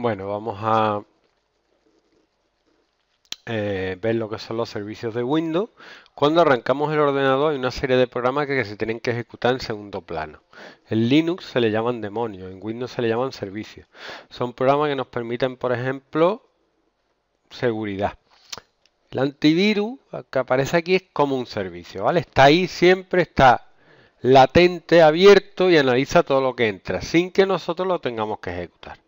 Bueno, vamos a eh, ver lo que son los servicios de Windows. Cuando arrancamos el ordenador hay una serie de programas que, se tienen que ejecutar en segundo plano. En Linux se le llaman demonios, en Windows se le llaman servicios. Son programas que nos permiten, por ejemplo, seguridad. El antivirus que aparece aquí es como un servicio, ¿vale? Está ahí, siempre está latente, abierto y analiza todo lo que entra, sin que nosotros lo tengamos que ejecutar.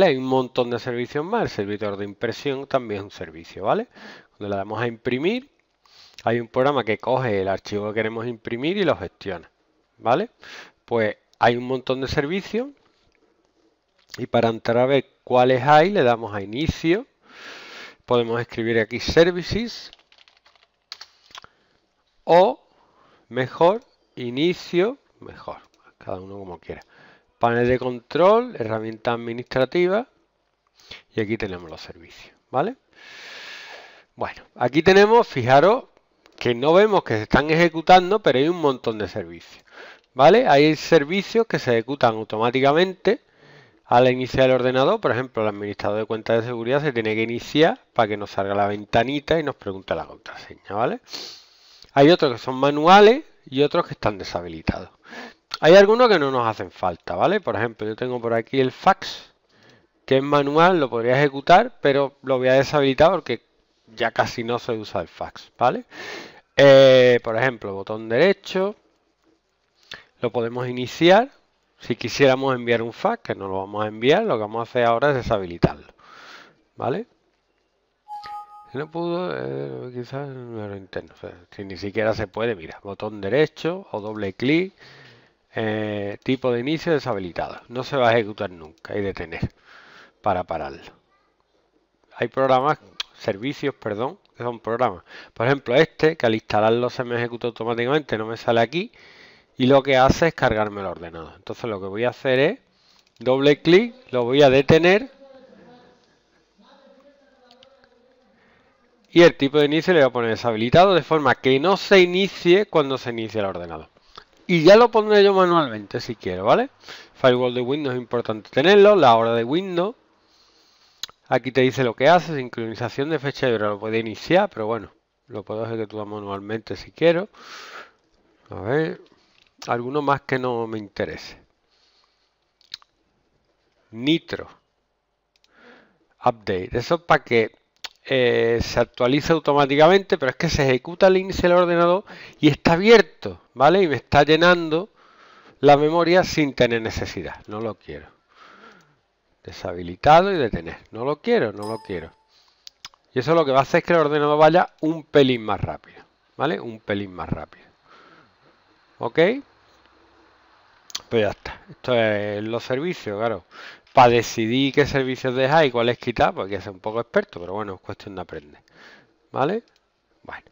Hay un montón de servicios más. El servidor de impresión también es un servicio, ¿vale? Cuando le damos a imprimir, hay un programa que coge el archivo que queremos imprimir y lo gestiona, ¿vale? Pues hay un montón de servicios y para entrar a ver cuáles hay, le damos a inicio. Podemos escribir aquí services o mejor, inicio, mejor, cada uno como quiera panel de control, herramienta administrativa y aquí tenemos los servicios, ¿vale? Bueno, aquí tenemos, fijaros, que no vemos que se están ejecutando, pero hay un montón de servicios, ¿vale? Hay servicios que se ejecutan automáticamente al iniciar el ordenador, por ejemplo, el administrador de cuentas de seguridad se tiene que iniciar para que nos salga la ventanita y nos pregunte la contraseña, ¿vale? Hay otros que son manuales y otros que están deshabilitados. Hay algunos que no nos hacen falta, ¿vale? Por ejemplo, yo tengo por aquí el fax, que es manual, lo podría ejecutar, pero lo voy a deshabilitar porque ya casi no se usa el fax, ¿vale? Eh, por ejemplo, botón derecho, lo podemos iniciar. Si quisiéramos enviar un fax, que no lo vamos a enviar, lo que vamos a hacer ahora es deshabilitarlo, ¿vale? Si no puedo eh, quizás el número interno, si ni siquiera se puede, mira, botón derecho o doble clic, eh, tipo de inicio deshabilitado. No se va a ejecutar nunca. y detener para pararlo. Hay programas, servicios, perdón, que son programas. Por ejemplo, este, que al instalarlo se me ejecuta automáticamente, no me sale aquí. Y lo que hace es cargarme el ordenador. Entonces lo que voy a hacer es doble clic, lo voy a detener. Y el tipo de inicio le voy a poner deshabilitado de forma que no se inicie cuando se inicie el ordenador y ya lo pondré yo manualmente si quiero, ¿vale? Firewall de Windows es importante tenerlo, la hora de Windows. Aquí te dice lo que hace, sincronización de fecha y hora, lo puede iniciar, pero bueno, lo puedo ejecutar manualmente si quiero. A ver, alguno más que no me interese. Nitro. Update. Eso para que eh, se actualice automáticamente, pero es que se ejecuta el inicio del ordenador y está abierto. ¿vale? Y me está llenando la memoria sin tener necesidad. No lo quiero. Deshabilitado y detener. No lo quiero, no lo quiero. Y eso lo que va a hacer es que el ordenador vaya un pelín más rápido. ¿Vale? Un pelín más rápido. ¿Ok? Pues ya está. Esto es los servicios, claro. Para decidir qué servicios dejar y cuáles quitar, porque es un poco experto, pero bueno, es cuestión de aprender. ¿Vale? Bueno.